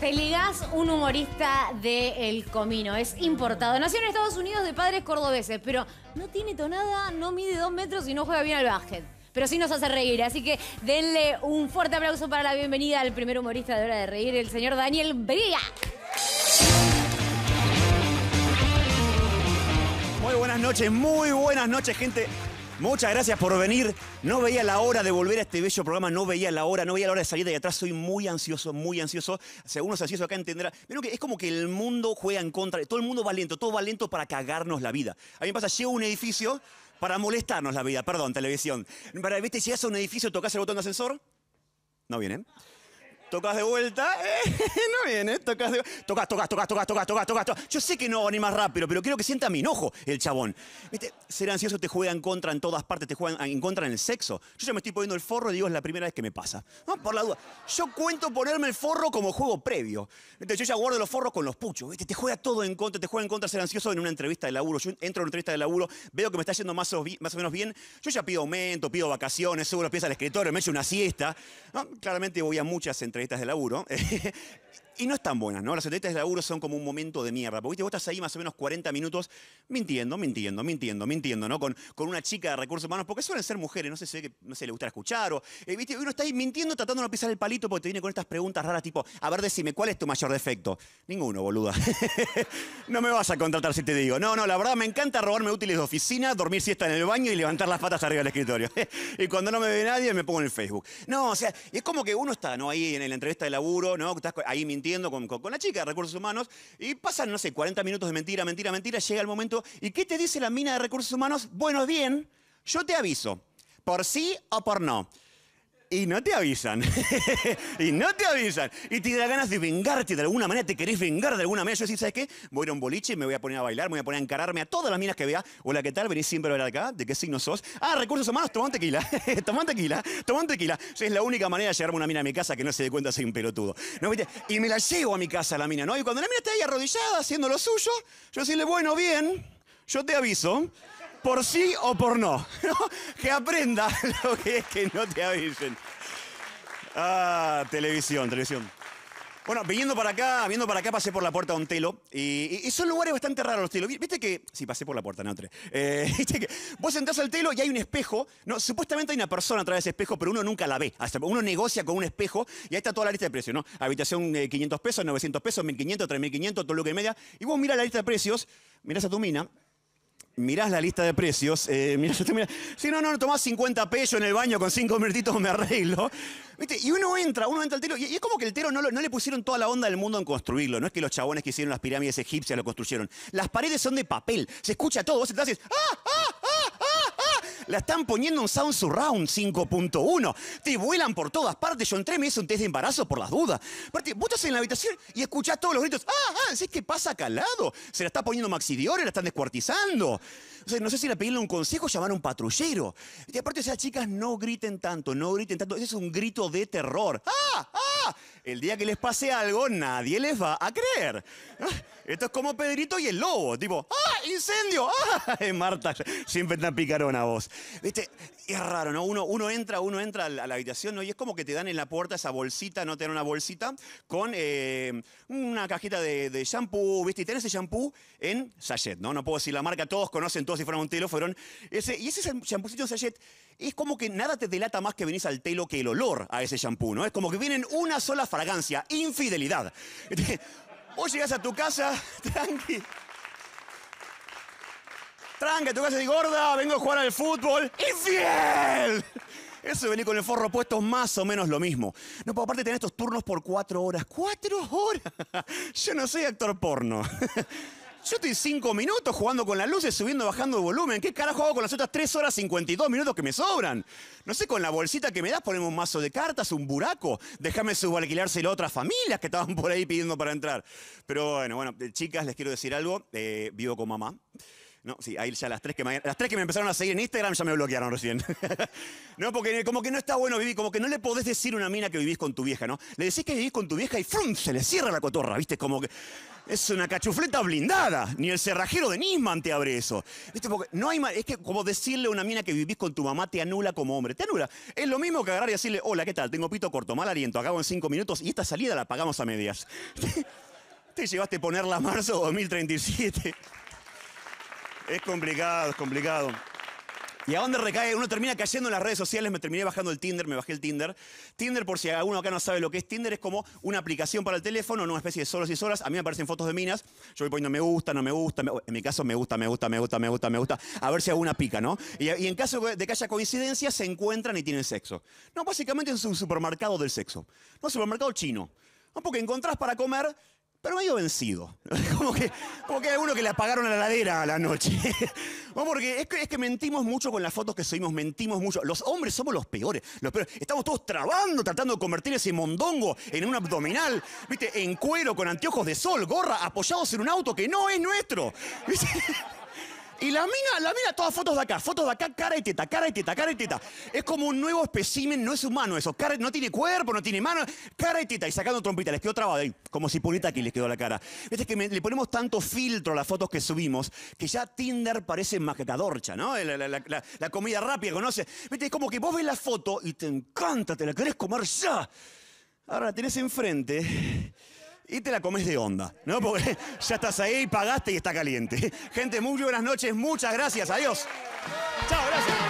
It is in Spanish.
Te un humorista de El Comino. Es importado. Nació en Estados Unidos de padres cordobeses, pero no tiene tonada, no mide dos metros y no juega bien al básquet. Pero sí nos hace reír, así que denle un fuerte aplauso para la bienvenida al primer humorista de Hora de Reír, el señor Daniel Briga. Muy buenas noches, muy buenas noches, gente. Muchas gracias por venir. No veía la hora de volver a este bello programa, no veía la hora, no veía la hora de salir de atrás. Soy muy ansioso, muy ansioso. según los ansiosos acá entenderán. Pero que es como que el mundo juega en contra. Todo el mundo va lento, todo va lento para cagarnos la vida. A mí me pasa, llego un edificio para molestarnos la vida, perdón, televisión. Para, viste, llegas a un edificio, tocas el botón de ascensor. No viene. Tocas de vuelta, eh, no viene, tocas Tocas, tocas, tocas, tocas, tocas, tocas, Yo sé que no hago ni más rápido, pero quiero que sienta mi enojo el chabón. ¿Viste? Ser ansioso te juega en contra en todas partes, te juega en contra en el sexo. Yo ya me estoy poniendo el forro y digo, es la primera vez que me pasa. por la duda. Yo cuento ponerme el forro como juego previo. Entonces, yo ya guardo los forros con los puchos, Te juega todo en contra, te juega en contra ser ansioso en una entrevista de laburo. Yo entro en una entrevista de laburo, veo que me está yendo más o, menos bien. Yo ya pido aumento, pido vacaciones, seguro piezas al escritorio, me echo una siesta. Claramente voy a muchas entrevistas entrevistas de laburo. Eh, y no están buenas, ¿no? Las entrevistas de laburo son como un momento de mierda. Porque ¿viste? vos estás ahí más o menos 40 minutos mintiendo, mintiendo, mintiendo, mintiendo, ¿no? Con, con una chica de recursos humanos, porque suelen ser mujeres, no sé si no sé, le gusta escuchar o. Eh, ¿viste? Uno está ahí mintiendo, tratando de no pisar el palito porque te viene con estas preguntas raras, tipo, a ver, decime, ¿cuál es tu mayor defecto? Ninguno, boluda. no me vas a contratar si te digo. No, no, la verdad me encanta robarme útiles de oficina, dormir siesta en el baño y levantar las patas arriba del escritorio. y cuando no me ve nadie, me pongo en el Facebook. No, o sea, es como que uno está, ¿no? Ahí en la entrevista de laburo, ¿no? ahí con, con, la chica de recursos humanos y pasan, no sé, 40 minutos de mentira, mentira, mentira, llega el momento. ¿Y qué te dice la mina de recursos humanos? Bueno, bien, yo te aviso, por sí o por no. Y no te avisan. y no te avisan. Y te da ganas de vengarte de alguna manera, te querés vengar de alguna manera. Yo decís, ¿sabes qué? Voy a ir a un boliche, y me voy a poner a bailar, me voy a poner a encararme a todas las minas que vea. Hola, ¿qué tal? ¿Venís siempre a ver acá? ¿De qué signo sos? Ah, recursos humanos, toman tequila. toman tequila, toman tequila. Es la única manera de llevarme una mina a mi casa que no se dé cuenta soy un pelotudo. ¿No, Y me la llevo a mi casa, la mina, ¿no? Y cuando la mina está ahí arrodillada haciendo lo suyo, yo decirle, bueno, bien, yo te aviso por sí o por no. que aprenda lo que es que no te avisen. Ah, televisión, televisión. Bueno, viniendo para acá, viendo para acá, pasé por la puerta de un telo. Y, son lugares bastante raros los telos. Viste que. Sí, pasé por la puerta, no entré. Eh, viste que. Vos entras al telo y hay un espejo. No, supuestamente hay una persona a través de ese espejo, pero uno nunca la ve. Hasta uno negocia con un espejo y ahí está toda la lista de precios, ¿no? Habitación 500 eh, pesos, 900 pesos, 1500, 3500, todo lo que media. Y vos mirás la lista de precios, mirás a tu mina mirás la lista de precios, eh, si no, no, tomás 50 pesos en el baño con 5 minutitos me arreglo. ¿Viste? Y uno entra, uno entra al telo, y, es como que el Tero no, le pusieron toda la onda del mundo en construirlo, no es que los chabones que hicieron las pirámides egipcias lo construyeron. Las paredes son de papel, se escucha todo, vos estás y ¡ah, ah la están poniendo un Sound Surround 5.1. Te vuelan por todas partes. Yo entré, me un test de embarazo por las dudas. Aparte, vos en la habitación y escuchás todos los gritos. ¡Ah, ah! ¿sí que pasa calado? Se la está poniendo Maxi Dior, la están descuartizando. O no sé si le pedirle un consejo o llamar a un patrullero. Y aparte, o sea, chicas, no griten tanto, no griten tanto. Ese es un grito de terror. ¡Ah, ah! El día que les pase algo, nadie les va a creer. Ah, esto es como Pedrito y el lobo, tipo, ¡ah, incendio! ¡Ah! Marta, siempre tan picarona vos. ¿Viste? Es raro, ¿no? Uno, uno entra, uno entra a la, habitación, ¿no? Y es como que te dan en la puerta esa bolsita, no te dan una bolsita, con eh, una cajita de, shampoo, ¿viste? Y tenés ese shampoo en sachet, ¿no? No puedo decir la marca, todos conocen, todos si fueron un telo, fueron. Ese, y ese shampoocito en sachet es como que nada te delata más que venís al telo que el olor a ese shampoo, ¿no? Es como que vienen una sola fragancia, infidelidad. Este, Vos llegás a tu casa, tranqui. Tranqui, tu casa y gorda, vengo a jugar al fútbol. ¡Infiel! Eso de venir con el forro puesto es más o menos lo mismo. No, puedo aparte tener estos turnos por cuatro horas. ¡Cuatro horas! Yo no soy actor porno. Yo estoy cinco minutos jugando con las luces, subiendo, bajando de volumen. ¿Qué carajo hago con las otras tres horas 52 minutos que me sobran? No sé, con la bolsita que me das ponemos un mazo de cartas, un buraco. Déjame subalquilarse a otras familias que estaban por ahí pidiendo para entrar. Pero bueno, bueno, eh, chicas, les quiero decir algo. Eh, vivo con mamá. No, sí, ahí ya las tres que me, las tres que me empezaron a seguir en Instagram ya me bloquearon recién. no, porque como que no está bueno vivir, como que no le podés decir a una mina que vivís con tu vieja, ¿no? Le decís que vivís con tu vieja y ¡frum! se le cierra la cotorra, ¿viste? Como que. Es una cachufleta blindada. Ni el cerrajero de Nisman te abre eso. Este, no hay Es que como decirle a una mina que vivís con tu mamá te anula como hombre. Te anula. Es lo mismo que agarrar y decirle, hola, ¿qué tal? Tengo pito corto, mal aliento, acabo en cinco minutos y esta salida la pagamos a medias. te llevaste a ponerla a marzo 2037. Es complicado, es complicado. ¿Y a dónde recae? Uno termina cayendo en las redes sociales, me terminé bajando el Tinder, me bajé el Tinder. Tinder, por si alguno acá no sabe lo que es Tinder, es como una aplicación para el teléfono, una especie de solos y solas. A mí me aparecen fotos de minas, yo voy poniendo me gusta, no me gusta, en mi caso me gusta, me gusta, me gusta, me gusta, me gusta, a ver si alguna pica, ¿no? Y, en caso de que haya coincidencia, se encuentran y tienen sexo. No, básicamente es un supermercado del sexo, no, supermercado chino. porque encontrás para comer pero medio vencido. como, que, como que hay algunos que le apagaron a la ladera a la noche. porque es que, mentimos mucho con las fotos que subimos, mentimos mucho. Los hombres somos los peores, los peores. Estamos todos trabando, tratando de convertir ese mondongo en un abdominal, ¿viste? En cuero, con anteojos de sol, gorra, apoyados en un auto que no es nuestro. Y la mina, la mina, todas fotos de acá, fotos de acá, cara y teta, cara y teta, cara y teta. Es como un nuevo espécimen, no es humano eso. no tiene cuerpo, no tiene mano, cara y teta. Y sacando trompita, les quedó trabado ahí, como si pulita aquí les quedó la cara. Viste que le ponemos tanto filtro a las fotos que subimos que ya Tinder parece macacadorcha, ¿no? La, la comida rápida, ¿conoces? Viste, es como que vos ves la foto y te encanta, te la querés comer ya. Ahora la tenés enfrente y te la comes de onda, ¿no? Porque ya estás ahí, pagaste y está caliente. Gente, muy buenas noches, muchas gracias, adiós. Chao, gracias.